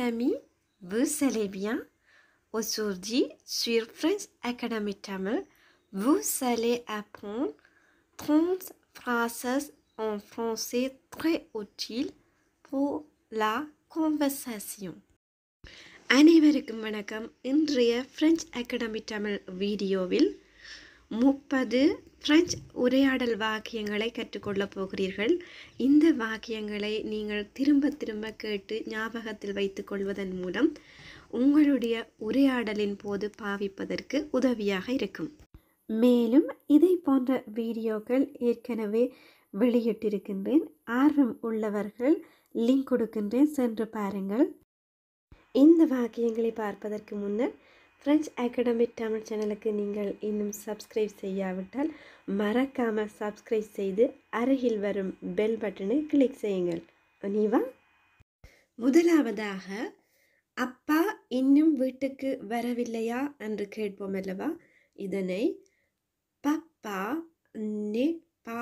amis, vous allez bien Aujourd'hui, sur French Academy Tamil, vous allez apprendre 30 phrases en français très utiles pour la conversation. அனைவருக்கும் வணக்கம் இன்றைய Academy academy Tamil வீடியோவில் முப்பது French உரையாடல் வாக்கியங்களை கற்றுக்கொள்ளப் போகிறீர்கள் இந்த வாக்கியங்களை நீங்கள் திரும்ப திரும்ப கேட்டு ஞாபகத்தில் வைத்துக்கொள்வதன் மூலம் உங்களுடைய உரையாடலின் போது பாவிப்பதற்கு உதவியாக இருக்கும் மேலும் இதை போன்ற வீடியோக்கள் ஏற்கனவே வெளியிட்டிருக்கின்றேன் ஆர்வம் உள்ளவர்கள் லிங்க் கொடுக்கின்றேன் சென்று பாருங்கள் இந்த வாக்கியங்களை பார்ப்பதற்கு முன்னர் ஃப்ரெஞ்ச் அகாடமிக் தமிழ் சேனலுக்கு நீங்கள் இன்னும் சப்ஸ்கிரைப் செய்யாவிட்டால் மறக்காமல் சப்ஸ்கிரைப் செய்து அருகில் வரும் பெல் பட்டனை கிளிக் செய்யுங்கள் நீவா முதலாவதாக அப்பா இன்னும் வீட்டுக்கு வரவில்லையா என்று கேட்போம் அல்லவா இதனை பப்பா நே பா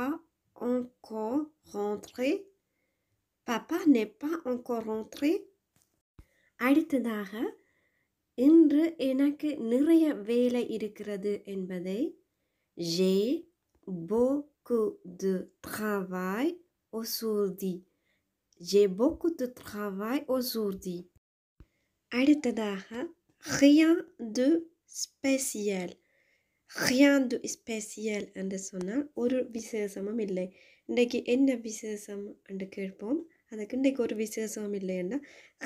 encore rentré papa n'est pas encore rentré அடுத்ததாக இன்று எனக்கு நிறைய வேலை இருக்கிறது என்பதை ஜே beaucoup து த்ராவாய் ஒசூர்தி ஜே beaucoup து த்ராவாய் ஒசூர்தி அடுத்ததாக ஹியா து ஸ்பெஷியல் ஹியா து ஸ்பெஷியல் என்று சொன்னால் ஒரு விசேஷமும் இல்லை இன்றைக்கு என்ன விசேஷம் என்று கேட்போம் அதுக்கு இன்றைக்கு ஒரு விசேஷமும் இல்லைன்னா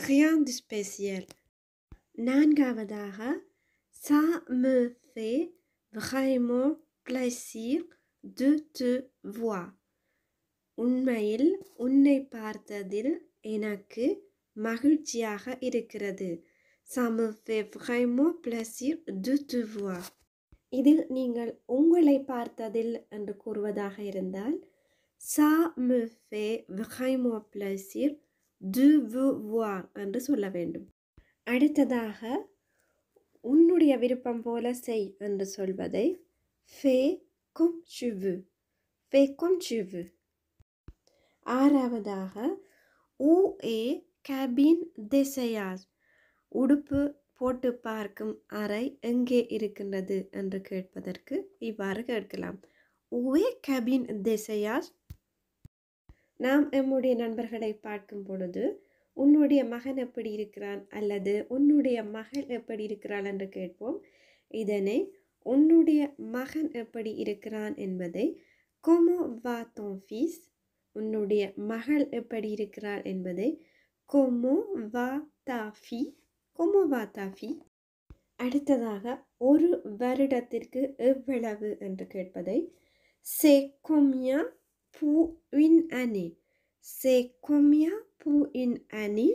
rien de ஸ்பெஷியல் நான்காவதாக சா me fait vraiment plaisir de te voir உண்மையில் உன்னை பார்த்ததில் எனக்கு மகிழ்ச்சியாக இருக்கிறது Ça me fait vraiment plaisir de te voir. இதில் நீங்கள் உங்களை பார்த்ததில் என்று கூறுவதாக இருந்தால் Ça me fait vraiment plaisir de vous voir என்று சொல்ல வேண்டும் அடுத்ததாக உன்னுடைய விருப்பம் போல செய் என்று சொல்வதை ஃபே கும் சுவு ஃபே கும் சிவு ஆறாவதாக ஊ ஏ கேபின் திசையார் உடுப்பு போட்டு பார்க்கும் அறை எங்கே இருக்கின்றது என்று கேட்பதற்கு இவ்வாறு கேட்கலாம் ஊவே கேபின் திசையார் நாம் எம்முடைய நண்பர்களை பார்க்கும் பொழுது உன்னுடைய மகன் எப்படி இருக்கிறான் அல்லது உன்னுடைய மகள் எப்படி இருக்கிறாள் என்று கேட்போம் இதனை உன்னுடைய மகன் எப்படி இருக்கிறான் என்பதை கொமோ வா தோஃபீஸ் உன்னுடைய மகள் எப்படி இருக்கிறாள் என்பதை கொமோ வா தாஃபி கொமோ வா தாஃபி அடுத்ததாக ஒரு வருடத்திற்கு எவ்வளவு என்று கேட்பதை செ குமியா பூ இன் அனே c'est combien pour une année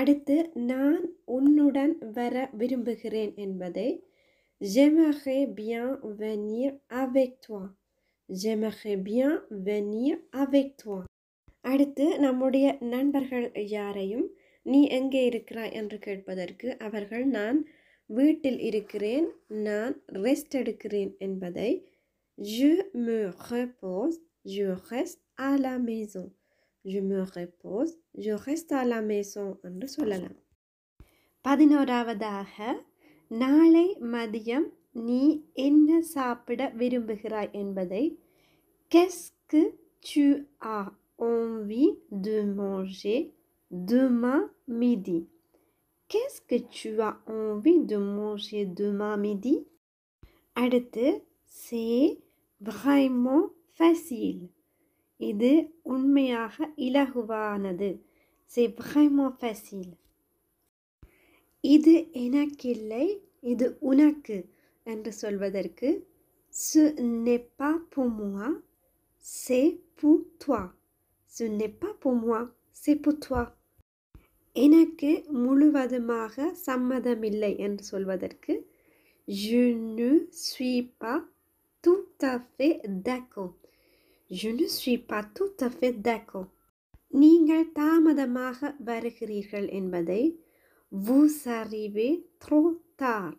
அடுத்து நான் உன்னுடன் வர விரும்புகிறேன் என்பதை j'aimerais bien venir avec toi j'aimerais bien venir avec toi அடுத்து நம்முடைய நண்பர்கள் யாரையும் நீ எங்கே இருக்கிறாய் என்று கேட்பதற்கு அவர்கள் நான் வீட்டில் இருக்கிறேன் நான் ரெஸ்ட் எடுக்கிறேன் என்பதை je me repose Je reste à la maison, je me repose. Je reste à la maison. Pas de madhyam ni inna sapda Qu'est-ce que tu as envie de manger demain midi? Qu'est-ce que tu as envie de manger demain midi? c'est vraiment facile. இது உண்மையாக இலகுவானது C'est vraiment facile. இது எனக்கில்லை இது உனக்கு என்று சொல்வதற்கு Ce n'est pas pour moi, c'est pour toi. Ce n'est pas pour moi, c'est pour toi. எனக்கு முழுவதுமாக சம்மதமில்லை என்று சொல்வதற்கு Je ne suis pas tout à fait d'accord. Je ne suis pas tout à fait d'accord. நீங்கள் தாமதமாக வருகிறீர்கள் என்பதை vous arrivez trop tard.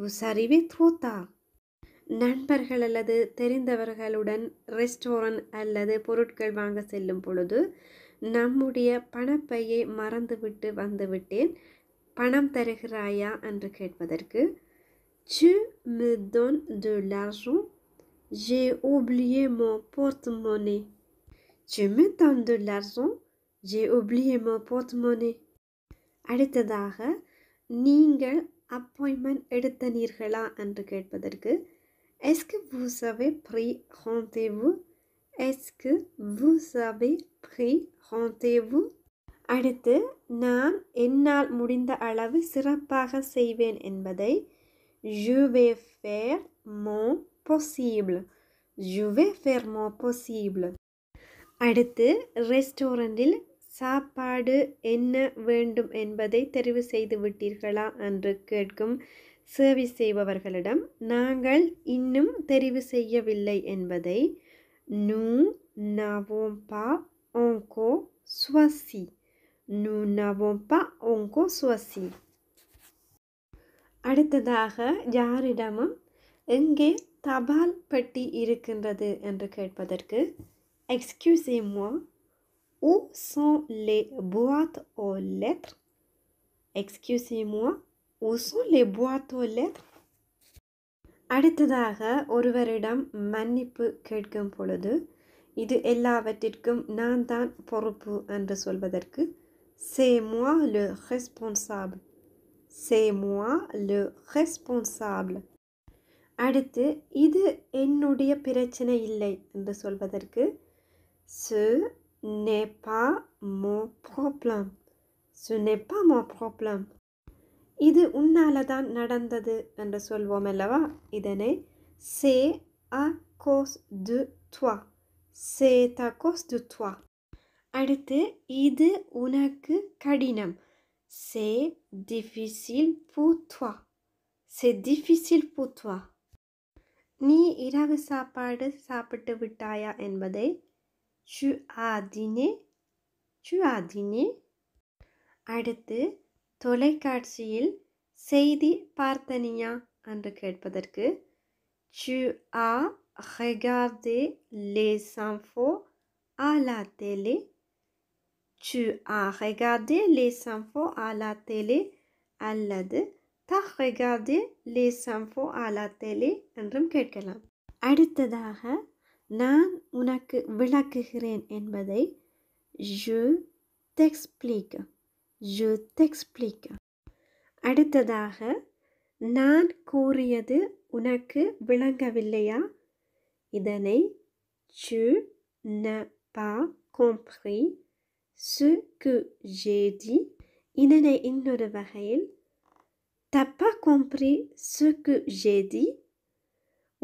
Vous arrivez trop tard. நண்பர்கள் அல்லது தெரிந்தவர்களுடன் ரெஸ்டாரண்ட் அல்லது பொருட்கள் வாங்க செல்லும் பொழுது நம்முடைய பணப்பையை மறந்துவிட்டு வந்துவிட்டேன் பணம் தருகிறாயா என்று கேட்பதற்கு Tu me donnes de l'argent J'ai oublié mon porte-monnaie. Tu me de l'argent? J'ai oublié mon porte-monnaie. À l'heure, n'ingé. Un point man est à Est-ce que vous savez prix rentez-vous? Est-ce que vous savez prix rentez-vous? À l'heure, non. Ennale, mon inda à la Je vais faire mon possible. Je vais faire mon possible. அடுத்து ரெஸ்டாரண்டில் சாப்பாடு என்ன வேண்டும் என்பதை தெரிவு செய்து விட்டீர்களா என்று கேட்கும் சர்வீஸ் செய்பவர்களிடம் நாங்கள் இன்னும் தெரிவு செய்யவில்லை என்பதை நூ நவோம்பா ஓங்கோ ஸ்வசி நூ நவோம்பா ஓங்கோ ஸ்வசி அடுத்ததாக யாரிடமும் எங்கே தபால் பெட்டி இருக்கின்றது என்று கேட்பதற்கு எக்ஸ்கியூசிமோ ஊ சோ லே புவாத் ஓ லெத்ர் எக்ஸ்கியூசிமோ ஊ சோ லே புவாத் ஓ லெத்ர் அடுத்ததாக ஒருவரிடம் மன்னிப்பு கேட்கும் பொழுது இது எல்லாவற்றிற்கும் நான் தான் பொறுப்பு என்று சொல்வதற்கு சே மோ லு ஹெஸ்பான்சாபிள் சே மோ லு ஹெஸ்பான்சாபிள் அடுத்து இது என்னுடைய பிரச்சனை இல்லை என்று சொல்வதற்கு சு நெப்பா மோ ப்ராப்ளம் சு நெப்பா மோ ப்ராப்ளம் இது உன்னால தான் நடந்தது என்று சொல்வோம் அல்லவா இதனை சே அ கோஸ் து துவா சே த கோஸ் து துவா அடுத்து இது உனக்கு கடினம் சே டிஃபிசில் பூ துவா சே டிஃபிசில் பூ துவா நீ இரவு சாப்பாடு சாப்பிட்டு விட்டாயா என்பதை சு ஆதினே சு ஆதினே அடுத்து தொலைக்காட்சியில் செய்தி பார்த்தனியா என்று கேட்பதற்கு சு ஆ ரெகார்டே லே சாம்ஃபோ ஆலா தேலே சு ஆ ரெகார்டே லே சாம்ஃபோ ஆலா தேலே அல்லது t'as regardé les infos à la télé என்றும் கேட்கலாம் அடுத்ததாக நான் உனக்கு விளக்குகிறேன் என்பதை je t'explique je t'explique அடுத்ததாக நான் கூறியது உனக்கு விளங்கவில்லையா இதனை tu n'as pas compris ce que j'ai dit இதனை இன்னொரு வகையில் t'as pas compris ce que j'ai dit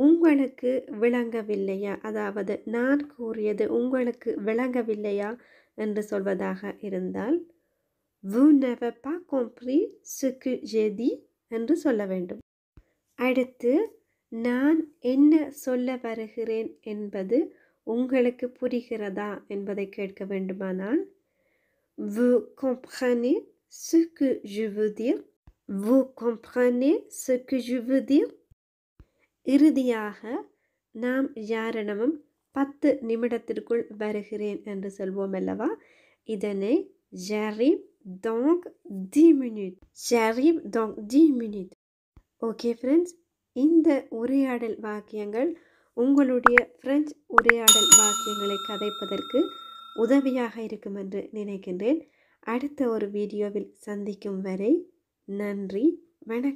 உங்களுக்கு விளங்கவில்லையா அதாவது நான் கூறியது உங்களுக்கு விளங்கவில்லையா என்று சொல்வதாக இருந்தால் vous n'avez pas compris ce que j'ai dit என்று சொல்ல வேண்டும் அடுத்து நான் என்ன சொல்ல வருகிறேன் என்பது உங்களுக்கு புரிகிறதா என்பதை கேட்க வேண்டுமானால் vous comprenez ce que je veux dire Vous comprenez ce que je veux dire? இறுதியாக நாம் யாரணமும் பத்து நிமிடத்திற்குள் வருகிறேன் என்று சொல்வோம் அல்லவா இதனை ஜரீப் donc தி மினிட் J'arrive donc தி மினிட் ஓகே ஃப்ரெண்ட்ஸ் இந்த உரையாடல் வாக்கியங்கள் உங்களுடைய ஃப்ரெஞ்ச் உரையாடல் வாக்கியங்களை கதைப்பதற்கு உதவியாக இருக்கும் என்று நினைக்கின்றேன் அடுத்த ஒரு வீடியோவில் சந்திக்கும் வரை நன்றி வணக்கம்